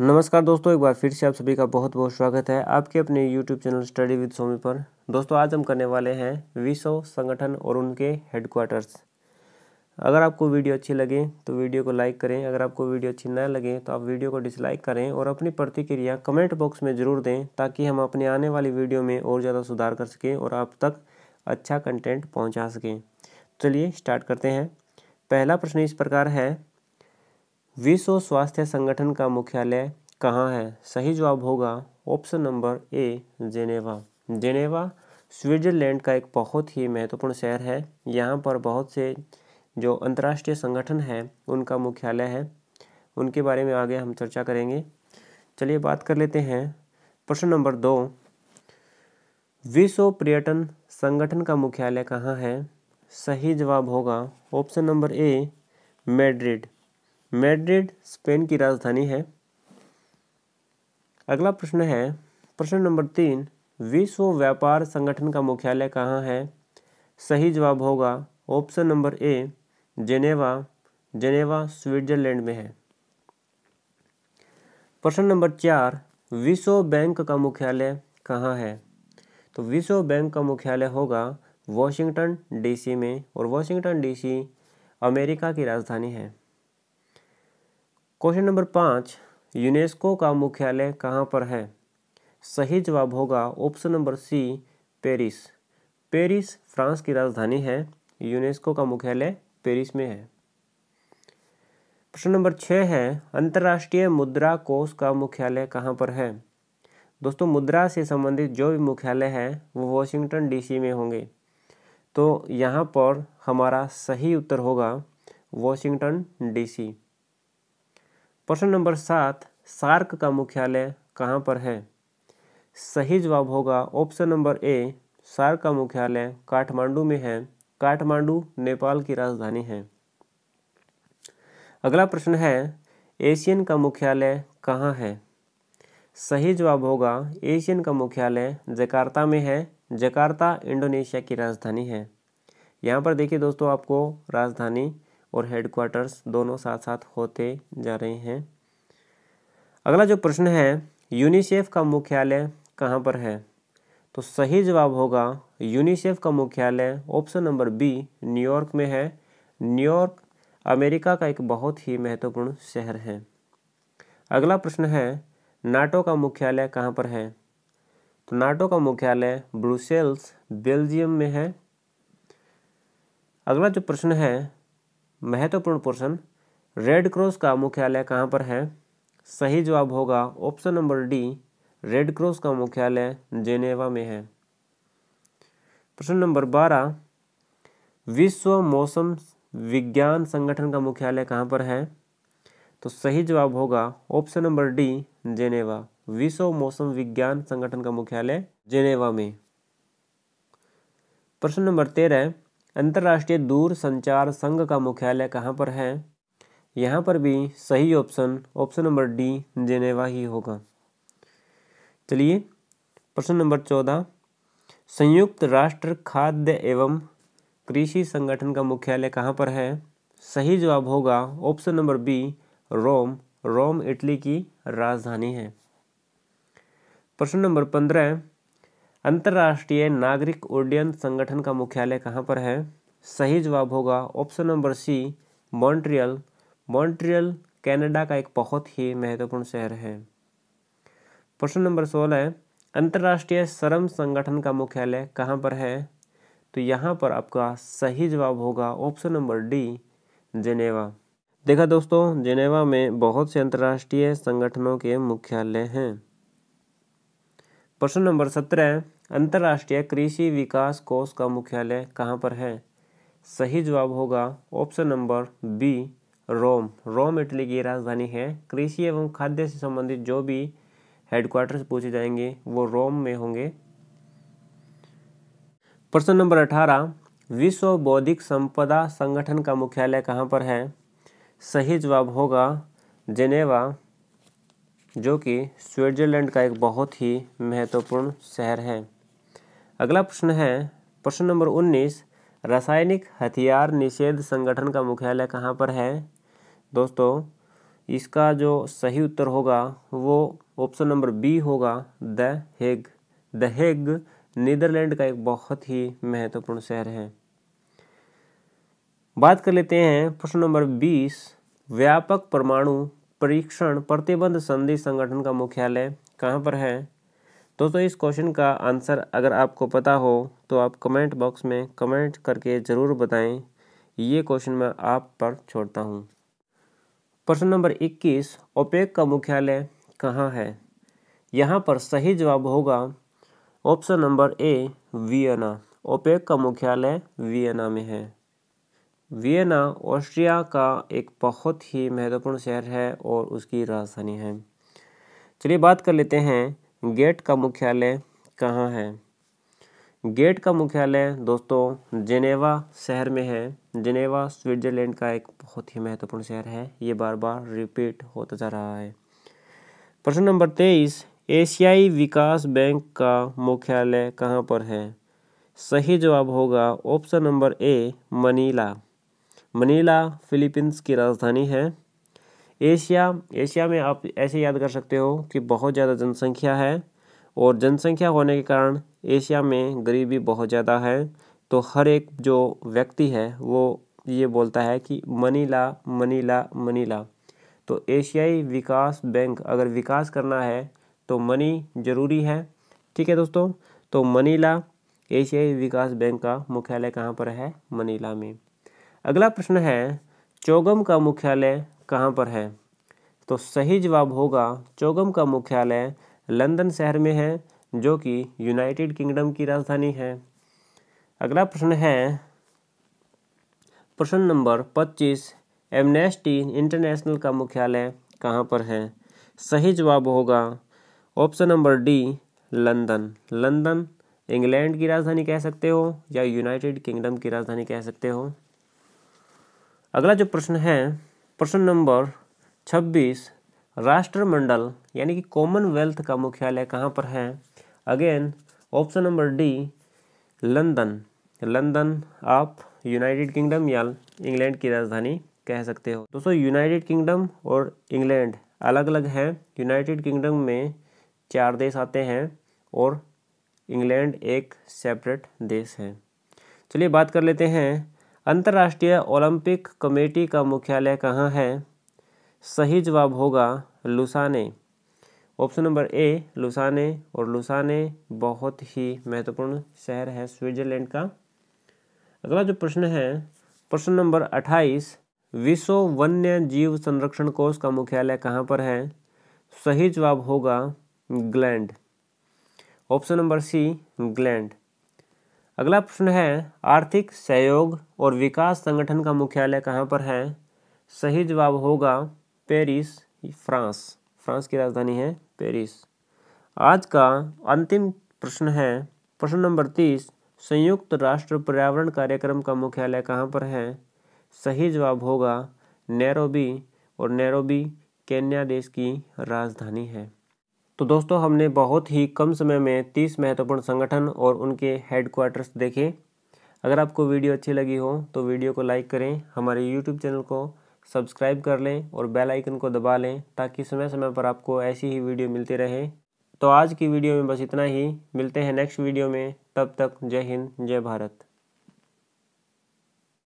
नमस्कार दोस्तों एक बार फिर से आप सभी का बहुत बहुत स्वागत है आपके अपने YouTube channel study with Somi पर दोस्तों आज हम करने वाले हैं विश्व संगठन और उनके हेडक्वार्टर्स अगर आपको वीडियो अच्छी लगे तो वीडियो को लाइक करें अगर आपको वीडियो अच्छी ना लगे तो आप वीडियो को डिसलाइक करें और अपनी प्रतिक्रिया कमेंट बॉक्स में ज़रूर दें ताकि हम अपने आने वाली वीडियो में और ज़्यादा सुधार कर सकें और आप तक अच्छा कंटेंट पहुँचा सकें चलिए स्टार्ट करते हैं पहला प्रश्न इस प्रकार है विश्व स्वास्थ्य संगठन का मुख्यालय कहाँ है सही जवाब होगा option number A Geneva Geneva Switzerland का एक बहुत ही महत्वपूर्ण शहर है यहाँ पर बहुत से जो अंतर्राष्ट्रीय संगठन हैं उनका मुख्यालय है उनके बारे में आगे हम चर्चा करेंगे चलिए बात कर लेते हैं प्रश्न नंबर दो विश्व पर्यटन संगठन का मुख्यालय कहाँ है सही जवाब होगा option number A Madrid Madrid Spain की राजधानी है अगला प्रश्न है प्रश्न नंबर तीन विश्व व्यापार संगठन का मुख्यालय कहाँ है सही जवाब होगा option number A Geneva Geneva Switzerland में है प्रश्न नंबर चार विश्व बैंक का मुख्यालय कहाँ है तो विश्व बैंक का मुख्यालय होगा वॉशिंगटन डीसी में और वॉशिंगटन डीसी अमेरिका की राजधानी है क्वेश्चन नंबर पाँच यूनेस्को का मुख्यालय कहाँ पर है सही जवाब होगा option number C Paris Paris France की राजधानी है यूनेस्को का मुख्यालय पेरिस में है प्रश्न नंबर छः है अंतर्राष्ट्रीय मुद्रा कोष का मुख्यालय कहाँ पर है दोस्तों मुद्रा से संबंधित जो भी मुख्यालय है वो वॉशिंगटन डीसी में होंगे तो यहाँ पर हमारा सही उत्तर होगा वॉशिंगटन डीसी प्रश्न नंबर सात सार्क का मुख्यालय कहाँ पर है सही जवाब होगा ऑप्शन नंबर ए सार्क का मुख्यालय काठमांडू में है काठमांडू नेपाल की राजधानी है अगला प्रश्न है एशियन का मुख्यालय कहाँ है सही जवाब होगा एशियन का मुख्यालय जकार्ता में है जकार्ता इंडोनेशिया की राजधानी है यहाँ पर देखिए दोस्तों आपको राजधानी और हेडक्वार्टर्स दोनों साथ साथ होते जा रहे हैं अगला जो प्रश्न है यूनिसेफ का मुख्यालय कहाँ पर है तो सही जवाब होगा यूनिसेफ का मुख्यालय ऑप्शन नंबर बी न्यूयॉर्क में है न्यूयॉर्क अमेरिका का एक बहुत ही महत्वपूर्ण शहर है अगला प्रश्न है नाटो का मुख्यालय कहाँ पर है तो नाटो का मुख्यालय ब्रुसेल्स बेल्जियम में है अगला जो प्रश्न है महत्वपूर्ण प्रश्न रेड क्रॉस का मुख्यालय कहाँ पर है सही जवाब होगा option number D Red Cross का मुख्यालय जेनेवा में है प्रश्न नंबर बारह विश्व मौसम विज्ञान संगठन का मुख्यालय कहाँ पर है तो सही जवाब होगा ऑप्शन नंबर डी जेनेवा विश्व मौसम विज्ञान संगठन का मुख्यालय जेनेवा में प्रश्न नंबर तेरह अंतर्राष्ट्रीय दूर संचार संघ का मुख्यालय कहाँ पर है यहाँ पर भी सही option option number D Geneva ही होगा चलिए प्रश्न नंबर चौदह संयुक्त राष्ट्र खाद्य एवं कृषि संगठन का मुख्यालय कहाँ पर है सही जवाब होगा option number B Rome Rome Italy की राजधानी है प्रश्न नंबर पंद्रह अंतर्राष्ट्रीय नागरिक उड्डयन संगठन का मुख्यालय कहाँ पर है सही जवाब होगा option number C Montreal Montreal Canada का एक बहुत ही महत्वपूर्ण शहर है प्रश्न नंबर सोलह अंतर्राष्ट्रीय श्रम संगठन का मुख्यालय कहाँ पर है तो यहाँ पर आपका सही जवाब होगा ऑप्शन नंबर डी जेनेवा देखा दोस्तों जेनेवा में बहुत से अंतर्राष्ट्रीय संगठनों के मुख्यालय हैं प्रश्न नंबर सत्रह अंतर्राष्ट्रीय कृषि विकास कोष का मुख्यालय कहाँ पर है सही जवाब होगा option number B Rome Rome Italy की राजधानी है कृषि एवं खाद्य से संबंधित जो भी हेडक्वार्टर्स पूछे जाएंगे वो रोम में होंगे प्रश्न नंबर अठारह विश्व बौद्धिक संपदा संगठन का मुख्यालय कहाँ पर है सही जवाब होगा जेनेवा जो कि स्विट्जरलैंड का एक बहुत ही महत्वपूर्ण शहर है अगला प्रश्न है प्रश्न नंबर उन्नीस रासायनिक हथियार निषेध संगठन का मुख्यालय कहाँ पर है दोस्तों इसका जो सही उत्तर होगा वो ऑप्शन नंबर बी होगा the Hague the Hague Netherlands का एक बहुत ही महत्वपूर्ण शहर है बात कर लेते हैं प्रश्न नंबर बीस व्यापक परमाणु परीक्षण प्रतिबंध संधि संगठन का मुख्यालय कहाँ पर है दोस्तों तो इस क्वेश्चन का आंसर अगर आपको पता हो तो आप कमेंट बॉक्स में कमेंट करके ज़रूर बताएं ये क्वेश्चन मैं आप पर छोड़ता हूँ प्रश्न नंबर 21 ओपेक का मुख्यालय कहाँ है यहाँ पर सही जवाब होगा option number A Vienna OPEC का मुख्यालय वियना में है वियना ऑस्ट्रिया का एक बहुत ही महत्वपूर्ण शहर है और उसकी राजधानी है चलिए बात कर लेते हैं गेट का मुख्यालय कहाँ है गेट का मुख्यालय दोस्तों जेनेवा शहर में है जेनेवा स्विट्जरलैंड का एक बहुत ही महत्वपूर्ण शहर है ये बार बार रिपीट होता जा रहा है प्रश्न नंबर तेईस एशियाई विकास बैंक का मुख्यालय कहाँ पर है सही जवाब होगा option number A Manila Manila Philippines की राजधानी है एशिया एशिया में आप ऐसे याद कर सकते हो कि बहुत ज़्यादा जनसंख्या है और जनसंख्या होने के कारण एशिया में गरीबी बहुत ज़्यादा है तो हर एक जो व्यक्ति है वो ये बोलता है कि मनीला मनीला मनीला तो एशियाई विकास बैंक अगर विकास करना है तो मनी ज़रूरी है ठीक है दोस्तों तो मनीला एशियाई विकास बैंक का मुख्यालय कहाँ पर है मनीला में अगला प्रश्न है चौगम का मुख्यालय कहाँ पर है तो सही जवाब होगा चौगम का मुख्यालय लंदन शहर में है जो कि यूनाइटेड किंगडम की राजधानी है अगला प्रश्न है प्रश्न नंबर 25 एमनेस्टी इंटरनेशनल का मुख्यालय कहाँ पर है सही जवाब होगा option number D London London England की राजधानी कह सकते हो या यूनाइटेड किंगडम की राजधानी कह सकते हो अगला जो प्रश्न है प्रश्न नंबर छब्बीस राष्ट्रमंडल यानी कि कॉमनवेल्थ का मुख्यालय कहाँ पर है again option number D London London आप यूनाइटेड किंगडम या इंग्लैंड की राजधानी कह सकते हो दोस्तों यूनाइटेड किंगडम और इंग्लैंड अलग अलग हैं यूनाइटेड किंगडम में चार देश आते हैं और इंग्लैंड एक सेपरेट देश है चलिए बात कर लेते हैं अंतर्राष्ट्रीय ओलंपिक कमेटी का मुख्यालय कहाँ है सही जवाब होगा Lausanne option number A Lausanne और लुसाने बहुत ही महत्वपूर्ण शहर है स्विट्जरलैंड का अगला जो प्रश्न है प्रश्न नंबर अट्ठाईस विश्व वन्य जीव संरक्षण कोष का मुख्यालय कहाँ पर है सही जवाब होगा Gland option number C Gland अगला प्रश्न है आर्थिक सहयोग और विकास संगठन का मुख्यालय कहाँ पर है सही जवाब होगा पेरिस फ्रांस फ्रांस की राजधानी है पेरिस आज का अंतिम प्रश्न है प्रश्न नंबर तीस संयुक्त राष्ट्र पर्यावरण कार्यक्रम का मुख्यालय कहाँ पर है सही जवाब होगा नैरोबी और नैरोबी केन्या देश की राजधानी है तो दोस्तों हमने बहुत ही कम समय में तीस महत्वपूर्ण संगठन और उनके हेडक्वार्टर्स देखे अगर आपको वीडियो अच्छी लगी हो तो वीडियो को लाइक करें हमारे यूट्यूब चैनल को सब्सक्राइब कर लें और बेल आइकन को दबा लें ताकि समय समय पर आपको ऐसी ही वीडियो मिलती रहे तो आज की वीडियो में बस इतना ही मिलते हैं नेक्स्ट वीडियो में तब तक जय हिंद जय भारत